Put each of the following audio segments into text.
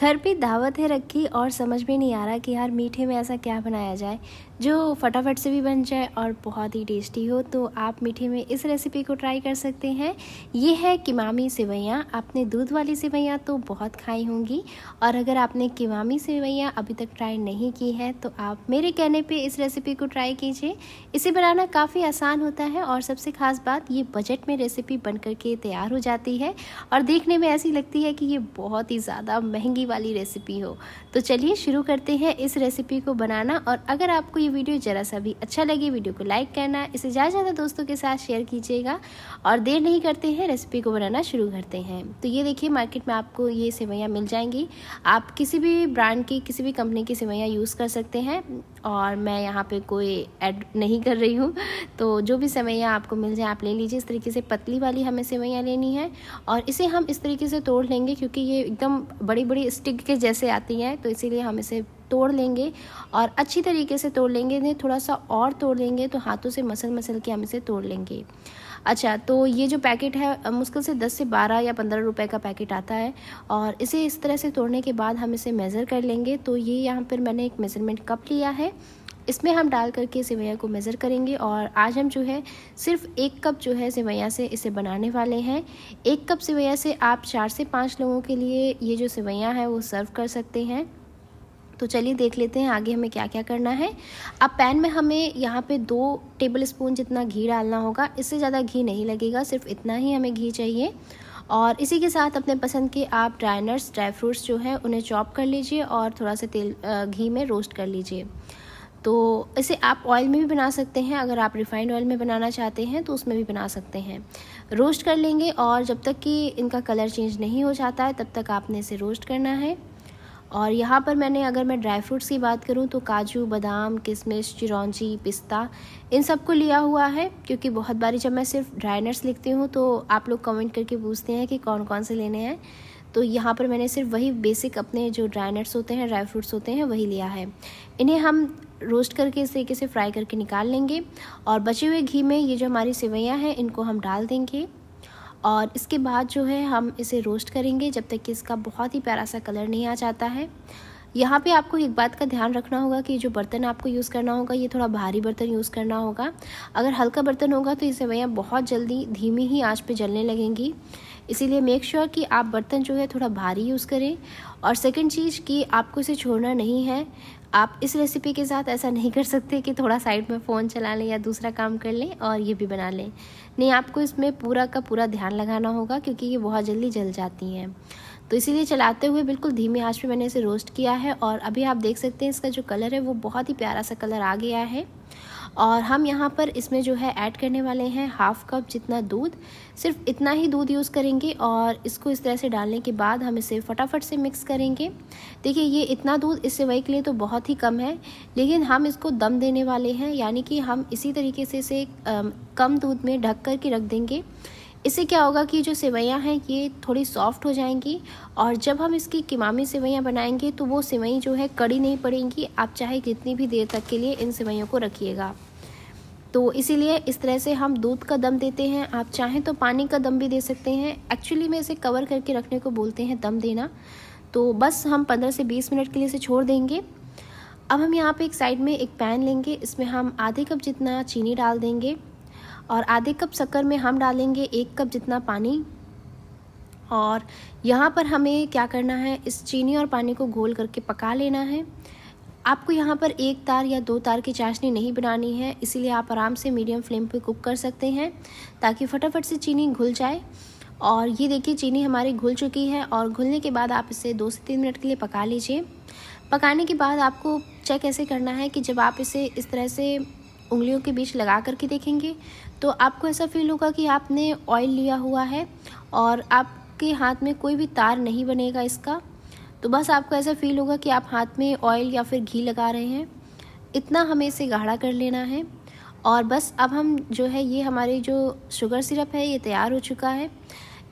घर पे दावत है रखी और समझ में नहीं आ रहा कि यार मीठे में ऐसा क्या बनाया जाए जो फटाफट से भी बन जाए और बहुत ही टेस्टी हो तो आप मीठे में इस रेसिपी को ट्राई कर सकते हैं ये है किमामी सेवैयाँ आपने दूध वाली सेवैयाँ तो बहुत खाई होंगी और अगर आपने किमामी सेवैयाँ अभी तक ट्राई नहीं की है तो आप मेरे कहने पर इस रेसिपी को ट्राई कीजिए इसे बनाना काफ़ी आसान होता है और सबसे ख़ास बात ये बजट में रेसिपी बन करके तैयार हो जाती है और देखने में ऐसी लगती है कि ये बहुत ही ज़्यादा महंगी महंगी वाली रेसिपी हो तो चलिए शुरू करते हैं इस रेसिपी को बनाना और अगर आपको ये वीडियो ज़रा सा भी अच्छा लगे वीडियो को लाइक करना इसे ज़्यादा से ज़्यादा दोस्तों के साथ शेयर कीजिएगा और देर नहीं करते हैं रेसिपी को बनाना शुरू करते हैं तो ये देखिए मार्केट में आपको ये सेवैयाँ मिल जाएंगी आप किसी भी ब्रांड की किसी भी कंपनी की सेवैयाँ यूज़ कर सकते हैं और मैं यहाँ पे कोई एड नहीं कर रही हूँ तो जो भी सेवैयाँ आपको मिल जाए आप ले लीजिए इस तरीके से पतली वाली हमें सेवैयाँ लेनी है और इसे हम इस तरीके से तोड़ लेंगे क्योंकि ये एकदम बड़ी बड़ी स्टिक के जैसे आती हैं तो इसीलिए हम इसे तोड़ लेंगे और अच्छी तरीके से तोड़ लेंगे इन्हें थोड़ा सा और तोड़ लेंगे तो हाथों से मसल मसल के हम इसे तोड़ लेंगे अच्छा तो ये जो पैकेट है मुश्किल से 10 से 12 या 15 रुपए का पैकेट आता है और इसे इस तरह से तोड़ने के बाद हम इसे मेज़र कर लेंगे तो ये यहाँ पर मैंने एक मेज़रमेंट कप लिया है इसमें हम डाल करके सेवैया को मेज़र करेंगे और आज हम जो है सिर्फ एक कप जो है सेवैया से इसे बनाने वाले हैं एक कप सेवैया से आप चार से पाँच लोगों के लिए ये जो सेवैया है वो सर्व कर सकते हैं तो चलिए देख लेते हैं आगे हमें क्या क्या करना है अब पैन में हमें यहाँ पे दो टेबल स्पून जितना घी डालना होगा इससे ज़्यादा घी नहीं लगेगा सिर्फ इतना ही हमें घी चाहिए और इसी के साथ अपने पसंद के आप ड्राइनर्स ड्राई फ्रूट्स जो है उन्हें चॉप कर लीजिए और थोड़ा सा तेल घी में रोस्ट कर लीजिए तो इसे आप ऑयल में भी बना सकते हैं अगर आप रिफाइंड ऑयल में बनाना चाहते हैं तो उसमें भी बना सकते हैं रोस्ट कर लेंगे और जब तक कि इनका कलर चेंज नहीं हो जाता है तब तक आपने इसे रोस्ट करना है और यहाँ पर मैंने अगर मैं ड्राई फ्रूट्स की बात करूँ तो काजू बादाम किशमिश चिरौंजी पिस्ता इन सब को लिया हुआ है क्योंकि बहुत बारी जब मैं सिर्फ ड्राइनर्स लिखती हूँ तो आप लोग कमेंट करके पूछते हैं कि कौन कौन से लेने हैं तो यहाँ पर मैंने सिर्फ वही बेसिक अपने जो ड्राई होते हैं ड्राई फ्रूट्स होते हैं वही लिया है इन्हें हम रोस्ट करके इस तरीके से फ्राई करके निकाल लेंगे और बचे हुए घी में ये जो हमारी सेवैयाँ हैं इनको हम डाल देंगे और इसके बाद जो है हम इसे रोस्ट करेंगे जब तक कि इसका बहुत ही प्यारा सा कलर नहीं आ जाता है यहाँ पे आपको एक बात का ध्यान रखना होगा कि जो बर्तन आपको यूज़ करना होगा ये थोड़ा भारी बर्तन यूज़ करना होगा अगर हल्का बर्तन होगा तो ये सेवैयाँ बहुत जल्दी धीमी ही आँच पर जलने लगेंगी इसीलिए मेक श्योर कि आप बर्तन जो है थोड़ा भारी यूज़ करें और सेकंड चीज़ कि आपको इसे छोड़ना नहीं है आप इस रेसिपी के साथ ऐसा नहीं कर सकते कि थोड़ा साइड में फ़ोन चला लें या दूसरा काम कर लें और ये भी बना लें नहीं आपको इसमें पूरा का पूरा ध्यान लगाना होगा क्योंकि ये बहुत जल्दी जल जाती हैं तो इसीलिए चलाते हुए बिल्कुल धीमे आँच पर मैंने इसे रोस्ट किया है और अभी आप देख सकते हैं इसका जो कलर है वो बहुत ही प्यारा सा कलर आ गया है और हम यहाँ पर इसमें जो है ऐड करने वाले हैं हाफ़ कप जितना दूध सिर्फ इतना ही दूध यूज़ करेंगे और इसको इस तरह से डालने के बाद हम इसे फटाफट से मिक्स करेंगे देखिए ये इतना दूध इस सेवई के लिए तो बहुत ही कम है लेकिन हम इसको दम देने वाले हैं यानी कि हम इसी तरीके से इसे कम दूध में ढक कर के रख देंगे इससे क्या होगा कि जो सेवैयाँ हैं ये थोड़ी सॉफ्ट हो जाएंगी और जब हम इसकी किमामी सेवैयाँ बनाएंगे तो वो सेवई जो है कड़ी नहीं पड़ेंगी आप चाहे कितनी भी देर तक के लिए इन सेवैयों को रखिएगा तो इसीलिए इस तरह से हम दूध का दम देते हैं आप चाहें तो पानी का दम भी दे सकते हैं एक्चुअली में इसे कवर करके रखने को बोलते हैं दम देना तो बस हम पंद्रह से बीस मिनट के लिए इसे छोड़ देंगे अब हम यहाँ पे एक साइड में एक पैन लेंगे इसमें हम आधे कप जितना चीनी डाल देंगे और आधे कप शक्कर में हम डालेंगे एक कप जितना पानी और यहाँ पर हमें क्या करना है इस चीनी और पानी को घोल करके पका लेना है आपको यहाँ पर एक तार या दो तार की चाशनी नहीं बनानी है इसीलिए आप आराम से मीडियम फ्लेम पे कुक कर सकते हैं ताकि फटाफट से चीनी घुल जाए और ये देखिए चीनी हमारी घुल चुकी है और घुलने के बाद आप इसे दो से तीन मिनट के लिए पका लीजिए पकाने के बाद आपको चेक ऐसे करना है कि जब आप इसे इस तरह से उंगलियों के बीच लगा करके देखेंगे तो आपको ऐसा फील होगा कि आपने ऑयल लिया हुआ है और आपके हाथ में कोई भी तार नहीं बनेगा इसका तो बस आपको ऐसा फील होगा कि आप हाथ में ऑयल या फिर घी लगा रहे हैं इतना हमें इसे गाढ़ा कर लेना है और बस अब हम जो है ये हमारी जो शुगर सिरप है ये तैयार हो चुका है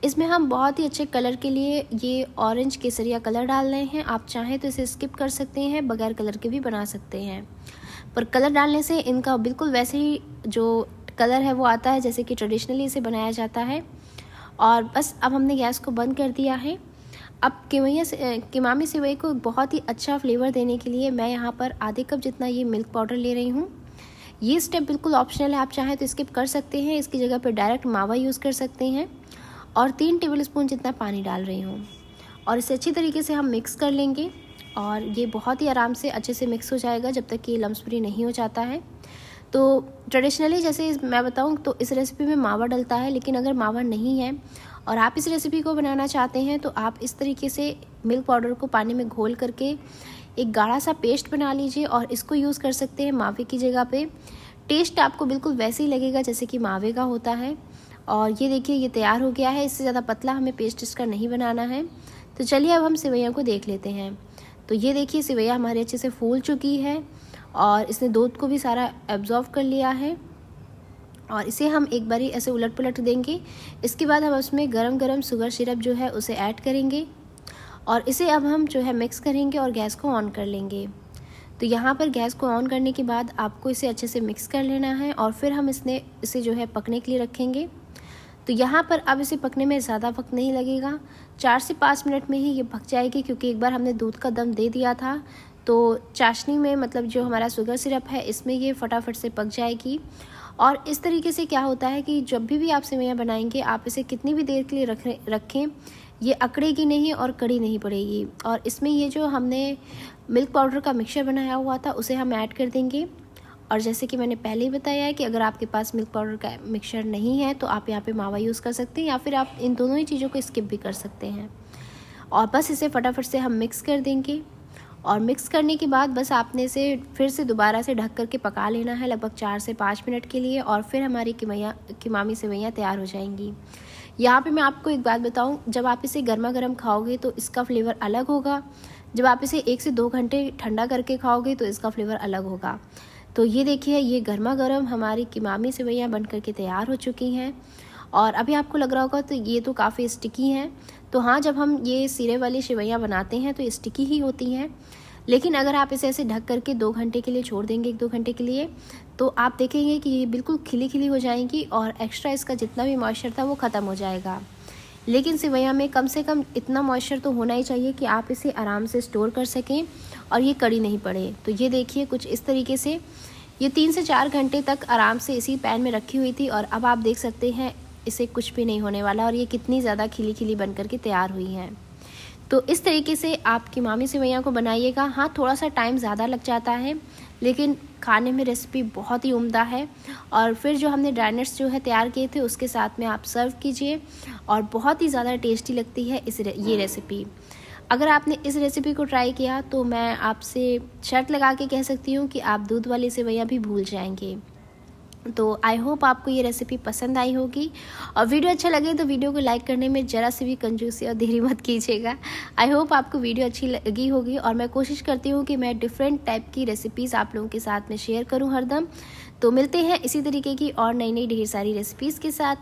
इसमें हम बहुत ही अच्छे कलर के लिए ये ऑरेंज केसरिया कलर डाल रहे हैं आप चाहें तो इसे स्किप कर सकते हैं बगैर कलर के भी बना सकते हैं पर कलर डालने से इनका बिल्कुल वैसे ही जो कलर है वो आता है जैसे कि ट्रेडिशनली इसे बनाया जाता है और बस अब हमने गैस को बंद कर दिया है अब से केमामी सेवई को बहुत ही अच्छा फ्लेवर देने के लिए मैं यहाँ पर आधे कप जितना ये मिल्क पाउडर ले रही हूँ ये स्टेप बिल्कुल ऑप्शनल है आप चाहें तो स्किप कर सकते हैं इसकी जगह पर डायरेक्ट मावा यूज़ कर सकते हैं और तीन टेबल स्पून जितना पानी डाल रही हूँ और इसे अच्छी तरीके से हम मिक्स कर लेंगे और ये बहुत ही आराम से अच्छे से मिक्स हो जाएगा जब तक कि लम्स फ्री नहीं हो जाता है तो ट्रेडिशनली जैसे इस मैं बताऊँ तो इस रेसिपी में मावा डलता है लेकिन अगर मावा नहीं है और आप इस रेसिपी को बनाना चाहते हैं तो आप इस तरीके से मिल्क पाउडर को पानी में घोल करके एक गाढ़ा सा पेस्ट बना लीजिए और इसको यूज़ कर सकते हैं मावे की जगह पे टेस्ट आपको बिल्कुल वैसे ही लगेगा जैसे कि मावे का होता है और ये देखिए ये तैयार हो गया है इससे ज़्यादा पतला हमें पेस्ट इसका नहीं बनाना है तो चलिए अब हम सिवैया को देख लेते हैं तो ये देखिए सिवैया हमारी अच्छे से फूल चुकी है और इसने दूध को भी सारा एब्जॉर्व कर लिया है और इसे हम एक बारी ऐसे उलट पुलट देंगे इसके बाद हम उसमें गरम गरम शुगर सिरप जो है उसे ऐड करेंगे और इसे अब हम जो है मिक्स करेंगे और गैस को ऑन कर लेंगे तो यहाँ पर गैस को ऑन करने के बाद आपको इसे अच्छे से मिक्स कर लेना है और फिर हम इसने इसे जो है पकने के लिए रखेंगे तो यहाँ पर अब इसे पकने में ज़्यादा वक्त नहीं लगेगा चार से पाँच मिनट में ही ये पक जाएगी क्योंकि एक बार हमने दूध का दम दे दिया था तो चाशनी में मतलब जो हमारा शुगर सिरप है इसमें ये फटाफट से पक जाएगी और इस तरीके से क्या होता है कि जब भी भी आप सेवैयाँ बनाएंगे आप इसे कितनी भी देर के लिए रख रखें ये अकड़ेगी नहीं और कड़ी नहीं पड़ेगी और इसमें ये जो हमने मिल्क पाउडर का मिक्सचर बनाया हुआ था उसे हम ऐड कर देंगे और जैसे कि मैंने पहले ही बताया है कि अगर आपके पास मिल्क पाउडर का मिक्सचर नहीं है तो आप यहाँ पे मावा यूज़ कर सकते हैं या फिर आप इन दोनों ही चीज़ों को स्किप भी कर सकते हैं और बस इसे फटाफट से हम मिक्स कर देंगे और मिक्स करने के बाद बस आपने इसे फिर से दोबारा से ढक करके पका लेना है लगभग चार से पाँच मिनट के लिए और फिर हमारी किमैया किमामी सेवैयाँ तैयार हो जाएंगी यहाँ पे मैं आपको एक बात बताऊँ जब आप इसे गर्मा गर्म खाओगे तो इसका फ्लेवर अलग होगा जब आप इसे एक से दो घंटे ठंडा करके खाओगे तो इसका फ्लेवर अलग होगा तो ये देखिए ये गर्मा गर्म हमारी किमामी सेवैयाँ बन करके तैयार हो चुकी हैं और अभी आपको लग रहा होगा तो ये तो काफ़ी स्टिकी हैं तो हाँ जब हम ये सिरे वाली शिवैयाँ बनाते हैं तो स्टिकी ही होती हैं लेकिन अगर आप इसे ऐसे ढक करके दो घंटे के लिए छोड़ देंगे एक दो घंटे के लिए तो आप देखेंगे कि ये बिल्कुल खिली खिली हो जाएंगी और एक्स्ट्रा इसका जितना भी मॉइस्चर था वो ख़त्म हो जाएगा लेकिन सिवैया में कम से कम इतना मॉइस्चर तो होना ही चाहिए कि आप इसे आराम से स्टोर कर सकें और ये कड़ी नहीं पड़े तो ये देखिए कुछ इस तरीके से ये तीन से चार घंटे तक आराम से इसी पैन में रखी हुई थी और अब आप देख सकते हैं इसे कुछ भी नहीं होने वाला और ये कितनी ज़्यादा खिली खिली बन करके तैयार हुई हैं तो इस तरीके से आपकी मामी सेवैयाँ को बनाइएगा हाँ थोड़ा सा टाइम ज़्यादा लग जाता है लेकिन खाने में रेसिपी बहुत ही उम्दा है और फिर जो हमने ड्राइनट्स जो है तैयार किए थे उसके साथ में आप सर्व कीजिए और बहुत ही ज़्यादा टेस्टी लगती है इस ये रेसिपी अगर आपने इस रेसिपी को ट्राई किया तो मैं आपसे शर्त लगा के कह सकती हूँ कि आप दूध वाली सेवैयाँ भी भूल जाएंगे तो आई होप आपको ये रेसिपी पसंद आई होगी और वीडियो अच्छा लगे तो वीडियो को लाइक करने में ज़रा से भी कंजूसी और देरी मत कीजिएगा आई होप आपको वीडियो अच्छी लगी होगी और मैं कोशिश करती हूँ कि मैं डिफरेंट टाइप की रेसिपीज़ आप लोगों के साथ में शेयर करूँ हरदम तो मिलते हैं इसी तरीके की और नई नई ढेर सारी रेसिपीज़ के साथ